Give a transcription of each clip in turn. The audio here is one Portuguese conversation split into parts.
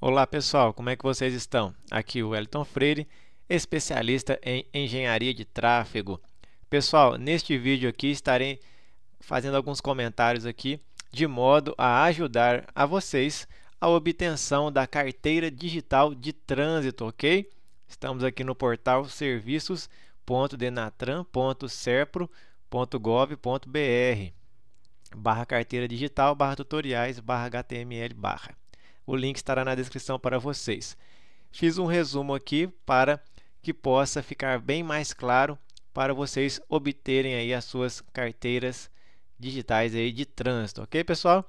Olá pessoal, como é que vocês estão? Aqui é o Wellington Freire, especialista em engenharia de tráfego. Pessoal, neste vídeo aqui estarei fazendo alguns comentários aqui de modo a ajudar a vocês a obtenção da carteira digital de trânsito, ok? Estamos aqui no portal serviços.denatran.serpro.gov.br barra carteira digital, barra tutoriais, barra HTML, barra. O link estará na descrição para vocês. Fiz um resumo aqui para que possa ficar bem mais claro para vocês obterem aí as suas carteiras digitais aí de trânsito, ok pessoal?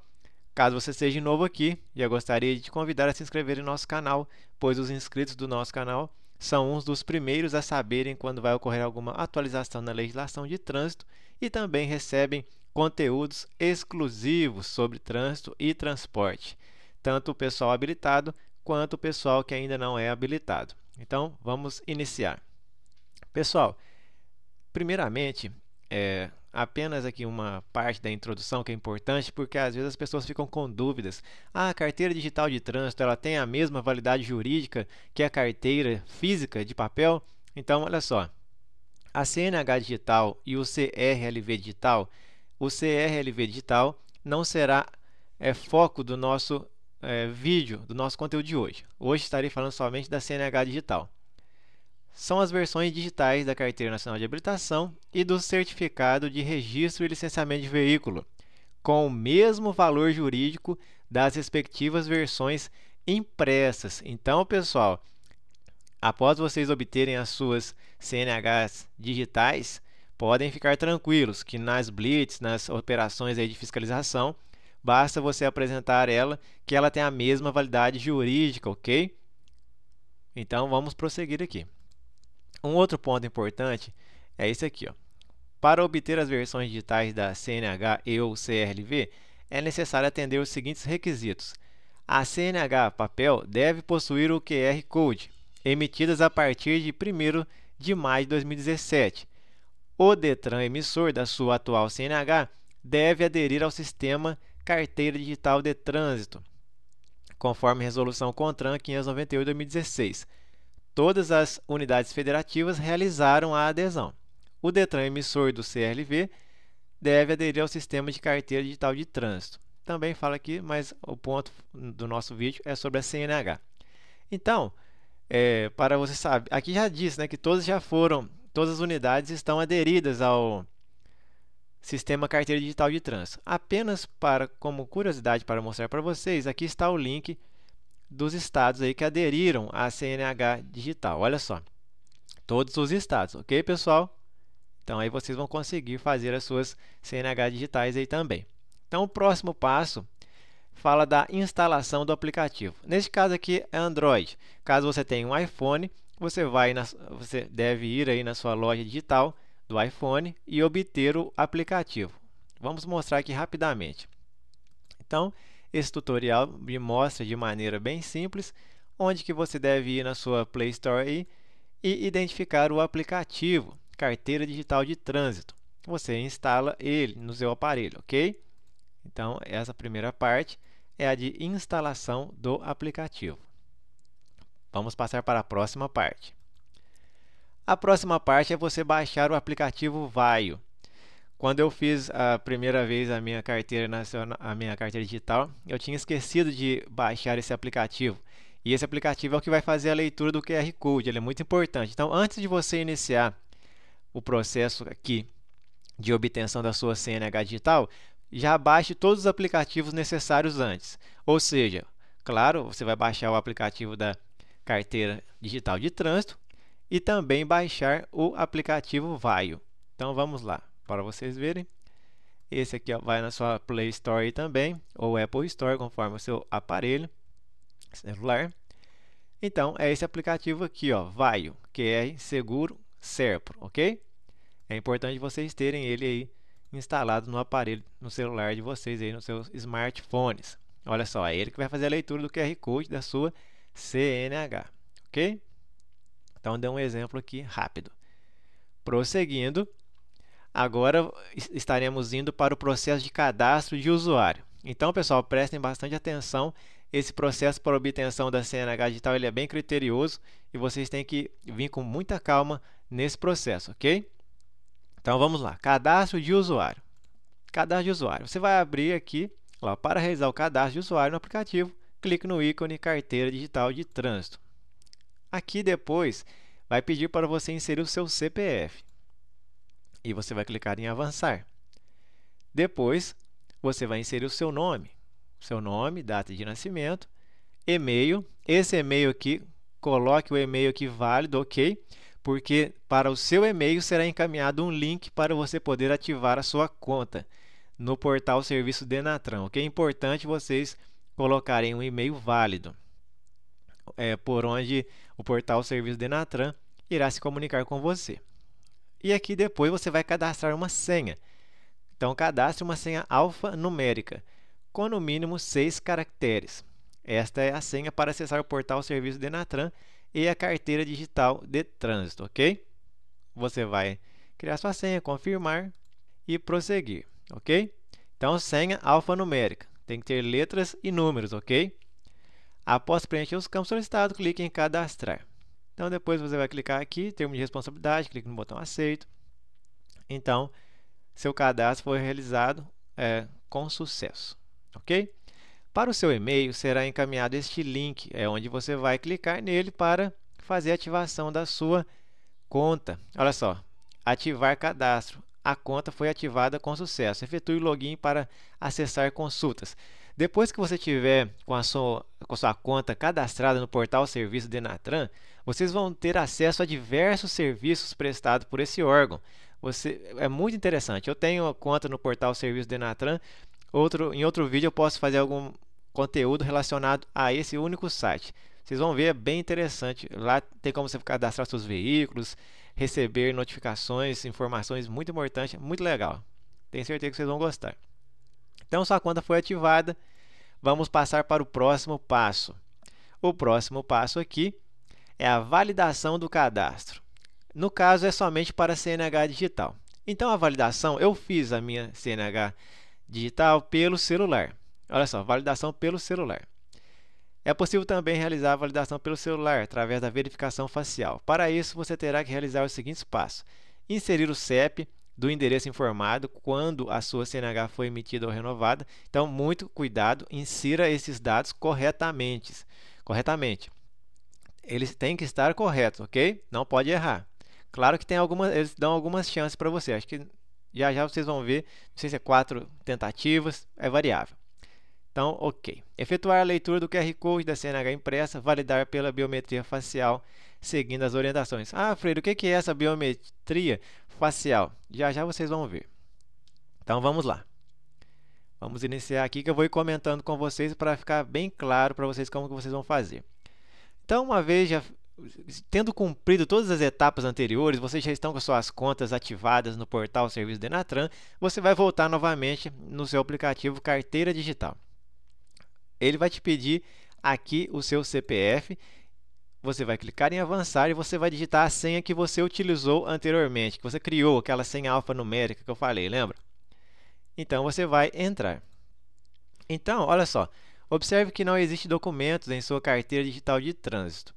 Caso você seja novo aqui, já gostaria de te convidar a se inscrever em nosso canal, pois os inscritos do nosso canal são uns dos primeiros a saberem quando vai ocorrer alguma atualização na legislação de trânsito e também recebem conteúdos exclusivos sobre trânsito e transporte tanto o pessoal habilitado quanto o pessoal que ainda não é habilitado. Então, vamos iniciar. Pessoal, primeiramente, é, apenas aqui uma parte da introdução que é importante, porque às vezes as pessoas ficam com dúvidas. Ah, a carteira digital de trânsito, ela tem a mesma validade jurídica que a carteira física de papel? Então, olha só. A CNH digital e o CRLV digital, o CRLV digital não será é, foco do nosso é, vídeo do nosso conteúdo de hoje. Hoje estarei falando somente da CNH digital. São as versões digitais da Carteira Nacional de Habilitação e do Certificado de Registro e Licenciamento de Veículo, com o mesmo valor jurídico das respectivas versões impressas. Então, pessoal, após vocês obterem as suas CNHs digitais, podem ficar tranquilos que nas blitz, nas operações aí de fiscalização, basta você apresentar ela que ela tem a mesma validade jurídica, ok? Então vamos prosseguir aqui. Um outro ponto importante é esse aqui. Ó. Para obter as versões digitais da CNH e ou CRLV, é necessário atender os seguintes requisitos. A CNH papel deve possuir o QR Code, emitidas a partir de 1 de maio de 2017. O Detran emissor da sua atual CNH deve aderir ao sistema carteira digital de trânsito, conforme resolução CONTRAN 598/2016. Todas as unidades federativas realizaram a adesão. O Detran emissor do CRLV deve aderir ao sistema de carteira digital de trânsito. Também fala aqui, mas o ponto do nosso vídeo é sobre a CNH. Então, é, para você saber, aqui já diz né, que todas já foram, todas as unidades estão aderidas ao, Sistema Carteira Digital de Trânsito. Apenas para como curiosidade para mostrar para vocês, aqui está o link dos estados aí que aderiram à CNH digital. Olha só. Todos os estados, OK, pessoal? Então aí vocês vão conseguir fazer as suas CNH digitais aí também. Então o próximo passo fala da instalação do aplicativo. Neste caso aqui é Android. Caso você tenha um iPhone, você vai na, você deve ir aí na sua loja digital do iPhone e obter o aplicativo. Vamos mostrar aqui rapidamente. Então, esse tutorial me mostra de maneira bem simples onde que você deve ir na sua Play Store e identificar o aplicativo Carteira Digital de Trânsito. Você instala ele no seu aparelho, ok? Então, essa primeira parte é a de instalação do aplicativo. Vamos passar para a próxima parte. A próxima parte é você baixar o aplicativo Vaio. Quando eu fiz a primeira vez a minha carteira nacional, a minha carteira digital, eu tinha esquecido de baixar esse aplicativo. E esse aplicativo é o que vai fazer a leitura do QR Code, ele é muito importante. Então, antes de você iniciar o processo aqui de obtenção da sua CNH digital, já baixe todos os aplicativos necessários antes. Ou seja, claro, você vai baixar o aplicativo da carteira digital de trânsito e também baixar o aplicativo Vaio. Então vamos lá, para vocês verem. Esse aqui ó, vai na sua Play Store também, ou Apple Store, conforme o seu aparelho celular. Então é esse aplicativo aqui, ó, Vaio, que é seguro Serpro, ok? É importante vocês terem ele aí instalado no aparelho, no celular de vocês aí, nos seus smartphones. Olha só, é ele que vai fazer a leitura do QR Code da sua CNH, ok? Então, deu um exemplo aqui rápido. Prosseguindo, agora estaremos indo para o processo de cadastro de usuário. Então, pessoal, prestem bastante atenção. Esse processo para obtenção da CNH digital ele é bem criterioso e vocês têm que vir com muita calma nesse processo, ok? Então, vamos lá. Cadastro de usuário. Cadastro de usuário. Você vai abrir aqui, lá, para realizar o cadastro de usuário no aplicativo, clique no ícone Carteira Digital de Trânsito. Aqui depois vai pedir para você inserir o seu CPF e você vai clicar em avançar. Depois você vai inserir o seu nome, seu nome, data de nascimento, e-mail. Esse e-mail aqui, coloque o e-mail aqui válido, ok? Porque para o seu e-mail será encaminhado um link para você poder ativar a sua conta no portal Serviço Denatran, que É importante vocês colocarem um e-mail válido é, por onde o portal Serviço Denatran irá se comunicar com você. E aqui depois você vai cadastrar uma senha. Então cadastre uma senha alfanumérica com no mínimo seis caracteres. Esta é a senha para acessar o portal Serviço Denatran e a carteira digital de trânsito, ok? Você vai criar sua senha, confirmar e prosseguir, ok? Então senha alfanumérica, tem que ter letras e números, ok? Após preencher os campos solicitados, clique em cadastrar. Então, depois você vai clicar aqui, termo de responsabilidade, clique no botão aceito. Então, seu cadastro foi realizado é, com sucesso, ok? Para o seu e-mail, será encaminhado este link, é onde você vai clicar nele para fazer a ativação da sua conta. Olha só, ativar cadastro a conta foi ativada com sucesso. Efetue o login para acessar consultas. Depois que você tiver com a sua, com a sua conta cadastrada no portal Serviço Denatran, vocês vão ter acesso a diversos serviços prestados por esse órgão. Você, é muito interessante. Eu tenho a conta no portal Serviço Denatran. Outro, em outro vídeo eu posso fazer algum conteúdo relacionado a esse único site. Vocês vão ver, é bem interessante. Lá tem como você cadastrar seus veículos, receber notificações, informações muito importantes, muito legal. Tenho certeza que vocês vão gostar. Então sua conta foi ativada. Vamos passar para o próximo passo. O próximo passo aqui é a validação do cadastro. No caso é somente para CNH digital. Então a validação eu fiz a minha CNH digital pelo celular. Olha só, validação pelo celular. É possível também realizar a validação pelo celular através da verificação facial. Para isso, você terá que realizar os seguintes passos: inserir o CEP do endereço informado quando a sua CNH foi emitida ou renovada. Então, muito cuidado, insira esses dados corretamente. Corretamente. Eles têm que estar corretos, ok? Não pode errar. Claro que tem algumas, eles dão algumas chances para você. Acho que já já vocês vão ver, não sei se é quatro tentativas, é variável. Então, ok. Efetuar a leitura do QR Code da CNH impressa, validar pela biometria facial, seguindo as orientações. Ah, Freire, o que é essa biometria facial? Já já vocês vão ver. Então, vamos lá. Vamos iniciar aqui que eu vou ir comentando com vocês para ficar bem claro para vocês como que vocês vão fazer. Então, uma vez já tendo cumprido todas as etapas anteriores, vocês já estão com suas contas ativadas no portal Serviço Denatran, você vai voltar novamente no seu aplicativo Carteira Digital. Ele vai te pedir aqui o seu CPF. Você vai clicar em avançar e você vai digitar a senha que você utilizou anteriormente, que você criou, aquela senha alfanumérica que eu falei, lembra? Então você vai entrar. Então, olha só, observe que não existe documentos em sua carteira digital de trânsito.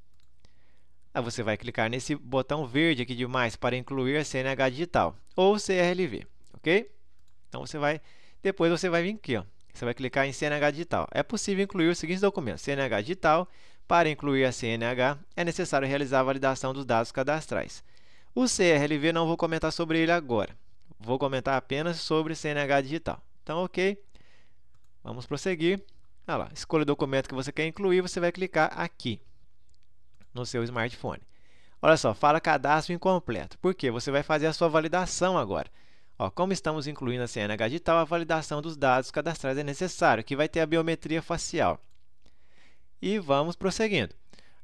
Aí você vai clicar nesse botão verde aqui de mais para incluir a CNH digital ou CRLV, ok? Então você vai, depois você vai vir aqui, ó, você vai clicar em CNH digital. É possível incluir os seguintes documentos: CNH digital. Para incluir a CNH, é necessário realizar a validação dos dados cadastrais. O CRLV não vou comentar sobre ele agora. Vou comentar apenas sobre CNH digital. Então, ok. Vamos prosseguir. Ah lá, escolha o documento que você quer incluir, você vai clicar aqui no seu smartphone. Olha só, fala cadastro incompleto. Por quê? Você vai fazer a sua validação agora. Ó, como estamos incluindo a CNH digital, a validação dos dados cadastrais é necessária, que vai ter a biometria facial. E vamos prosseguindo.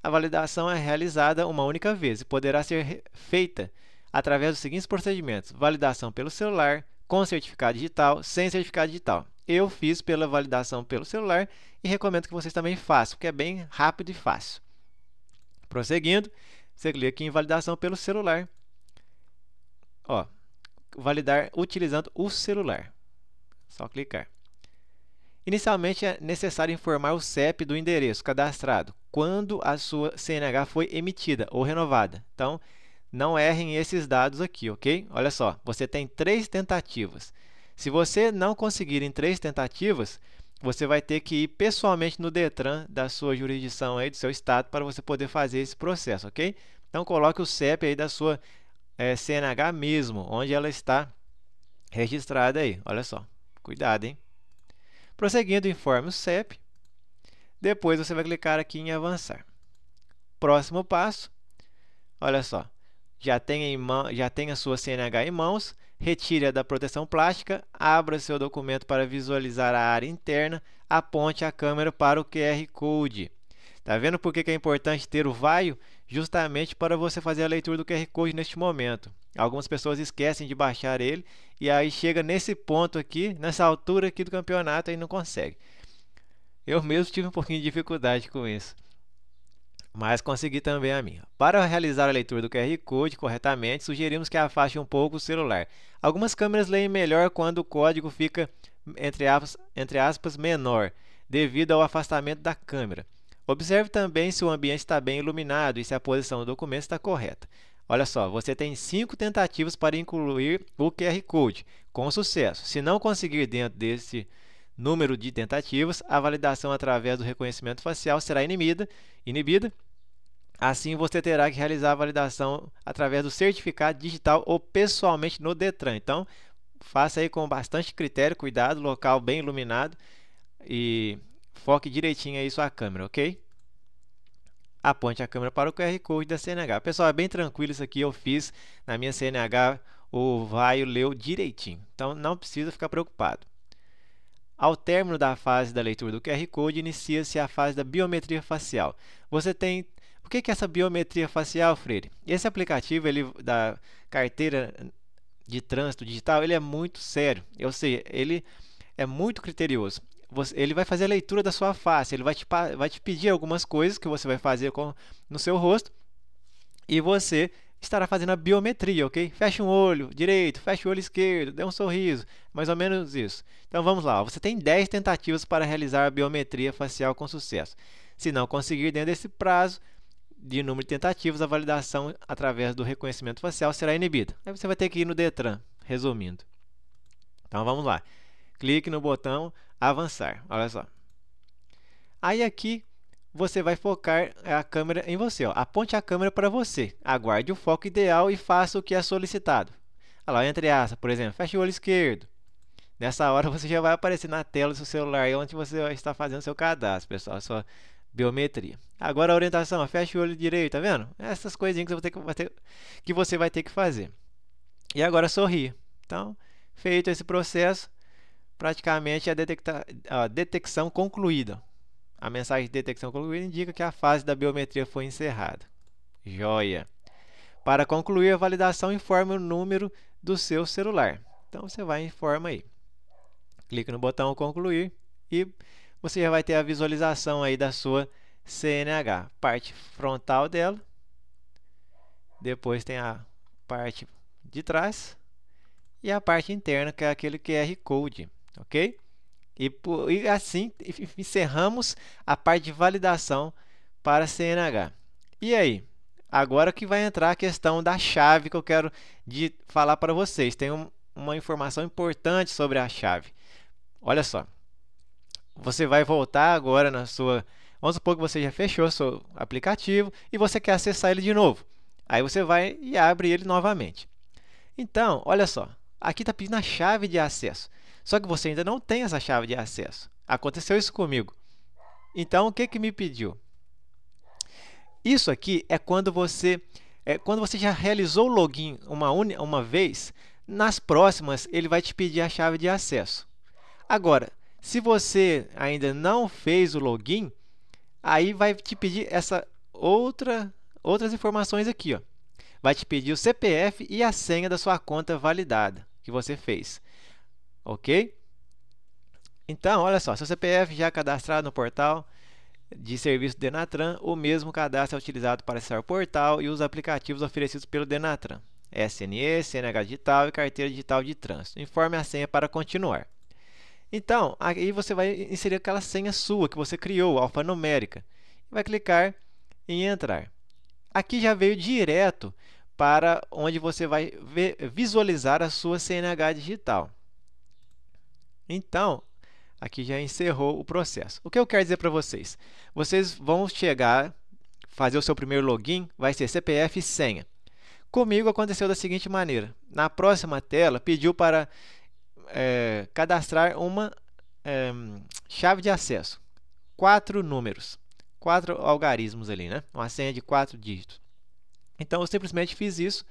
A validação é realizada uma única vez e poderá ser feita através dos seguintes procedimentos: validação pelo celular, com certificado digital, sem certificado digital. Eu fiz pela validação pelo celular e recomendo que vocês também façam, porque é bem rápido e fácil. Prosseguindo, você clica aqui em validação pelo celular. Ó, validar utilizando o celular. Só clicar. Inicialmente é necessário informar o CEP do endereço cadastrado quando a sua CNH foi emitida ou renovada. Então, não errem esses dados aqui, ok? Olha só, você tem três tentativas. Se você não conseguir em três tentativas, você vai ter que ir pessoalmente no Detran da sua jurisdição aí, do seu estado, para você poder fazer esse processo, ok? Então coloque o CEP aí da sua é, CNH mesmo, onde ela está registrada aí. Olha só, cuidado, hein? Prosseguindo, informe o CEP. Depois você vai clicar aqui em avançar. Próximo passo, olha só, já tem, mão, já tem a sua CNH em mãos, retire-a da proteção plástica, abra seu documento para visualizar a área interna, aponte a câmera para o QR Code. Tá vendo por que é importante ter o VAIO? justamente para você fazer a leitura do QR Code neste momento. Algumas pessoas esquecem de baixar ele e aí chega nesse ponto aqui, nessa altura aqui do campeonato e não consegue. Eu mesmo tive um pouquinho de dificuldade com isso, mas consegui também a minha. Para realizar a leitura do QR Code corretamente, sugerimos que afaste um pouco o celular. Algumas câmeras leem melhor quando o código fica entre aspas, entre aspas menor, devido ao afastamento da câmera. Observe também se o ambiente está bem iluminado e se a posição do documento está correta. Olha só, você tem cinco tentativas para incluir o QR Code com sucesso. Se não conseguir dentro desse número de tentativas, a validação através do reconhecimento facial será inibida, inibida. Assim, você terá que realizar a validação através do certificado digital ou pessoalmente no Detran. Então, faça aí com bastante critério, cuidado, local bem iluminado e Foque direitinho aí sua câmera, ok? Aponte a câmera para o QR Code da CNH. Pessoal, é bem tranquilo isso aqui, eu fiz na minha CNH, o Vaio leu direitinho. Então, não precisa ficar preocupado. Ao término da fase da leitura do QR Code, inicia-se a fase da biometria facial. Você tem. O que é essa biometria facial, Freire? Esse aplicativo ele, da carteira de trânsito digital ele é muito sério, ou seja, ele é muito criterioso você, ele vai fazer a leitura da sua face, ele vai te, vai te pedir algumas coisas que você vai fazer com, no seu rosto e você estará fazendo a biometria, ok? Fecha um olho direito, fecha o olho esquerdo, dê um sorriso, mais ou menos isso. Então vamos lá, você tem 10 tentativas para realizar a biometria facial com sucesso. Se não conseguir dentro desse prazo de número de tentativas, a validação através do reconhecimento facial será inibida. Aí você vai ter que ir no Detran, resumindo. Então vamos lá clique no botão avançar. Olha só. Aí aqui você vai focar a câmera em você. Ó. Aponte a câmera para você. Aguarde o foco ideal e faça o que é solicitado. Olha lá, entre aspas, por exemplo, feche o olho esquerdo. Nessa hora você já vai aparecer na tela do seu celular onde você está fazendo seu cadastro, pessoal, sua biometria. Agora a orientação, feche o olho direito, tá vendo? Essas coisinhas que você vai ter que, que, você vai ter que fazer. E agora sorrir. Então, feito esse processo, praticamente é a, detecta, a detecção concluída. A mensagem de detecção concluída indica que a fase da biometria foi encerrada. Joia! Para concluir a validação, informe o número do seu celular. Então você vai em forma aí. Clica no botão concluir e você já vai ter a visualização aí da sua CNH. Parte frontal dela. Depois tem a parte de trás e a parte interna, que é aquele QR Code ok? E, e assim encerramos a parte de validação para CNH. E aí? Agora que vai entrar a questão da chave que eu quero de falar para vocês. Tem um, uma informação importante sobre a chave. Olha só. Você vai voltar agora na sua. Vamos supor que você já fechou seu aplicativo e você quer acessar ele de novo. Aí você vai e abre ele novamente. Então, olha só. Aqui está pedindo a chave de acesso. Só que você ainda não tem essa chave de acesso. Aconteceu isso comigo. Então, o que que me pediu? Isso aqui é quando você é quando você já realizou o login uma, uma vez, nas próximas ele vai te pedir a chave de acesso. Agora, se você ainda não fez o login, aí vai te pedir essa outra outras informações aqui, ó. Vai te pedir o CPF e a senha da sua conta validada que você fez ok? Então, olha só, seu CPF já cadastrado no portal de serviço Denatran, o mesmo cadastro é utilizado para acessar o portal e os aplicativos oferecidos pelo Denatran, SNE, CNH digital e carteira digital de trânsito. Informe a senha para continuar. Então, aí você vai inserir aquela senha sua que você criou, alfanumérica. Vai clicar em entrar. Aqui já veio direto para onde você vai visualizar a sua CNH digital. Então, aqui já encerrou o processo. O que eu quero dizer para vocês? Vocês vão chegar, fazer o seu primeiro login, vai ser CPF e senha. Comigo aconteceu da seguinte maneira. Na próxima tela, pediu para é, cadastrar uma é, chave de acesso. Quatro números. Quatro algarismos ali, né? Uma senha de quatro dígitos. Então, eu simplesmente fiz isso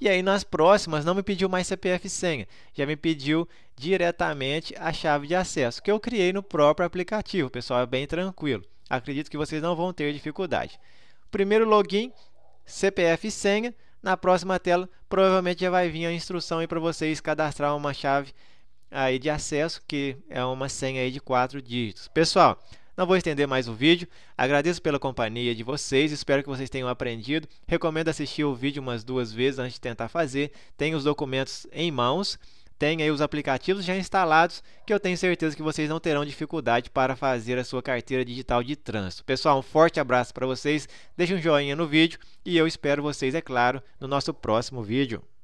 e aí nas próximas não me pediu mais CPF e senha, já me pediu diretamente a chave de acesso, que eu criei no próprio aplicativo, pessoal, é bem tranquilo. Acredito que vocês não vão ter dificuldade. Primeiro login, CPF e senha. Na próxima tela, provavelmente já vai vir a instrução para vocês cadastrar uma chave aí de acesso, que é uma senha aí de quatro dígitos. Pessoal, não vou estender mais o vídeo. Agradeço pela companhia de vocês, espero que vocês tenham aprendido. Recomendo assistir o vídeo umas duas vezes antes de tentar fazer. Tenha os documentos em mãos, tenha aí os aplicativos já instalados, que eu tenho certeza que vocês não terão dificuldade para fazer a sua carteira digital de trânsito. Pessoal, um forte abraço para vocês, deixe um joinha no vídeo e eu espero vocês, é claro, no nosso próximo vídeo.